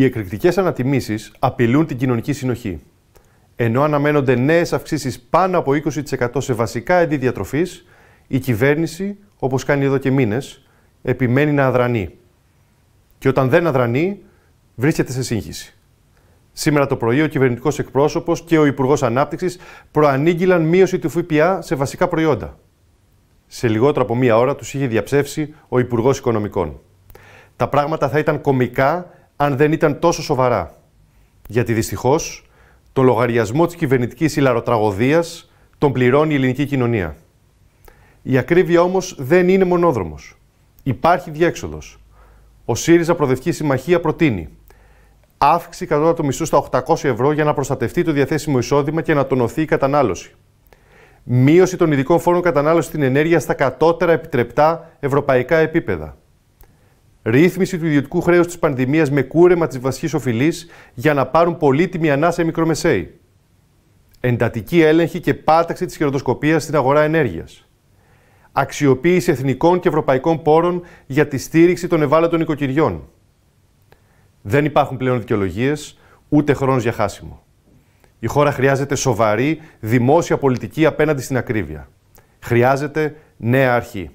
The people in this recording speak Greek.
Οι εκρηκτικές ανατιμήσεις απειλούν την κοινωνική συνοχή. Ενώ αναμένονται νέες αυξήσεις πάνω από 20% σε βασικά εντή διατροφής, η κυβέρνηση, όπως κάνει εδώ και μήνες, επιμένει να αδρανεί. Και όταν δεν αδρανεί, βρίσκεται σε σύγχυση. Σήμερα το πρωί, ο κυβερνητικός εκπρόσωπος και ο Υπουργός Ανάπτυξης προανήγγυλαν μείωση του ΦΠΑ σε βασικά προϊόντα. Σε λιγότερο από μία ώρα τους είχε διαψεύσει ο Υπουργός Οικονομικών. Τα πράγματα θα ήταν κομικά αν δεν ήταν τόσο σοβαρά. Γιατί δυστυχώς το λογαριασμό της κυβερνητικής ηλαροτραγωδία τον πληρώνει η ελληνική κοινωνία. Η ακρίβεια όμως δεν είναι μονόδρομος. Υπάρχει διέξοδος. Ο ΣΥΡΙΖΑ Προδευτική Συμμαχία προτείνει αύξηση κατώτατου μισθού στα 800 ευρώ για να προστατευτεί το διαθέσιμο εισόδημα και να τονωθεί η κατανάλωση. Μείωση των ειδικών φόρων κατανάλωσης στην ενέργεια στα κατώτερα επιτρεπτά ευρωπαϊκά επίπεδα. Ρύθμιση του ιδιωτικού χρέους της πανδημίας με κούρεμα της βασικής οφειλής για να πάρουν πολύτιμη ανάσα οι μικρομεσαίοι. Εντατική έλεγχη και πάταξη της χειροδοσκοπίας στην αγορά ενέργειας. Αξιοποίηση εθνικών και ευρωπαϊκών πόρων για τη στήριξη των ευάλωτων οικοκυριών. Δεν υπάρχουν πλέον δικαιολογίες, ούτε χρόνος για χάσιμο. Η χώρα χρειάζεται σοβαρή δημόσια πολιτική απέναντι στην ακρίβεια. Χρειάζεται νέα αρχή.